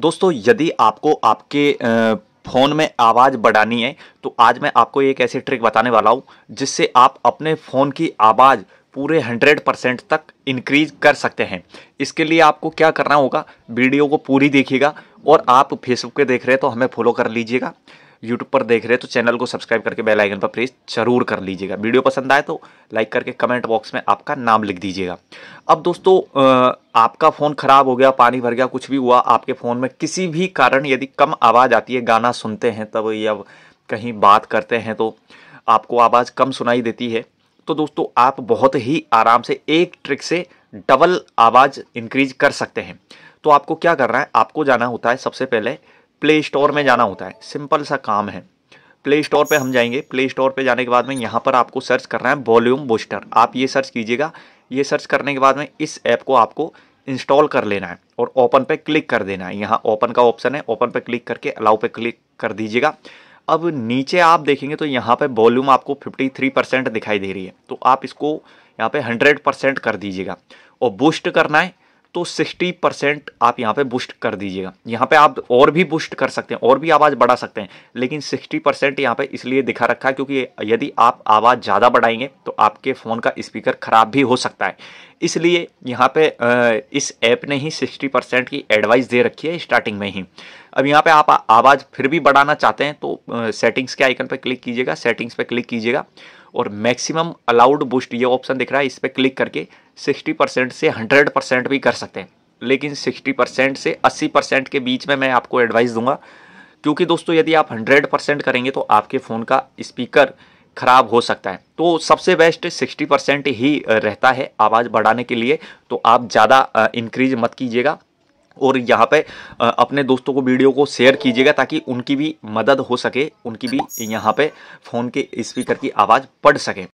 दोस्तों यदि आपको आपके फ़ोन में आवाज़ बढ़ानी है तो आज मैं आपको एक ऐसी ट्रिक बताने वाला हूँ जिससे आप अपने फ़ोन की आवाज़ पूरे 100 परसेंट तक इंक्रीज कर सकते हैं इसके लिए आपको क्या करना होगा वीडियो को पूरी देखिएगा और आप फेसबुक पे देख रहे हैं तो हमें फॉलो कर लीजिएगा यूट्यूब पर देख रहे हैं तो चैनल को सब्सक्राइब करके बेल आइकन पर प्रेस जरूर कर लीजिएगा वीडियो पसंद आए तो लाइक करके कमेंट बॉक्स में आपका नाम लिख दीजिएगा अब दोस्तों आपका फ़ोन ख़राब हो गया पानी भर गया कुछ भी हुआ आपके फ़ोन में किसी भी कारण यदि कम आवाज़ आती है गाना सुनते हैं तब या कहीं बात करते हैं तो आपको आवाज़ कम सुनाई देती है तो दोस्तों आप बहुत ही आराम से एक ट्रिक से डबल आवाज़ इंक्रीज कर सकते हैं तो आपको क्या करना है आपको जाना होता है सबसे पहले प्ले स्टोर में जाना होता है सिंपल सा काम है प्ले स्टोर पे हम जाएंगे प्ले स्टोर पे जाने के बाद में यहाँ पर आपको सर्च करना है वॉल्यूम बूस्टर आप ये सर्च कीजिएगा ये सर्च करने के बाद में इस ऐप को आपको इंस्टॉल कर लेना है और ओपन पे क्लिक कर देना है यहाँ ओपन का ऑप्शन है ओपन पे क्लिक करके अलाउ पे क्लिक कर दीजिएगा अब नीचे आप देखेंगे तो यहाँ पर वॉल्यूम आपको फिफ्टी परसेंट दिखाई दे रही है तो आप इसको यहाँ पर हंड्रेड परसेंट कर दीजिएगा और बूस्ट करना है तो 60 परसेंट आप यहाँ पे बूस्ट कर दीजिएगा यहाँ पे आप और भी बूस्ट कर सकते हैं और भी आवाज़ बढ़ा सकते हैं लेकिन 60 परसेंट यहाँ पर इसलिए दिखा रखा है क्योंकि यदि आप आवाज़ ज़्यादा बढ़ाएंगे तो आपके फ़ोन का स्पीकर ख़राब भी हो सकता है इसलिए यहाँ पे इस ऐप ने ही 60 परसेंट की एडवाइस दे रखी है स्टार्टिंग में ही अब यहाँ पे आप आवाज़ फिर भी बढ़ाना चाहते हैं तो सेटिंग्स के आइकन पर क्लिक कीजिएगा सेटिंग्स पर क्लिक कीजिएगा और मैक्सिमम अलाउड बूस्ट ये ऑप्शन दिख रहा है इस पर क्लिक करके 60 परसेंट से 100 परसेंट भी कर सकते हैं लेकिन 60 परसेंट से 80 परसेंट के बीच में मैं आपको एडवाइस दूंगा क्योंकि दोस्तों यदि आप 100 परसेंट करेंगे तो आपके फ़ोन का स्पीकर ख़राब हो सकता है तो सबसे बेस्ट 60 परसेंट ही रहता है आवाज़ बढ़ाने के लिए तो आप ज़्यादा इंक्रीज मत कीजिएगा और यहाँ पे अपने दोस्तों को वीडियो को शेयर कीजिएगा ताकि उनकी भी मदद हो सके उनकी भी यहाँ पे फ़ोन के स्पीकर की आवाज़ पड़ सके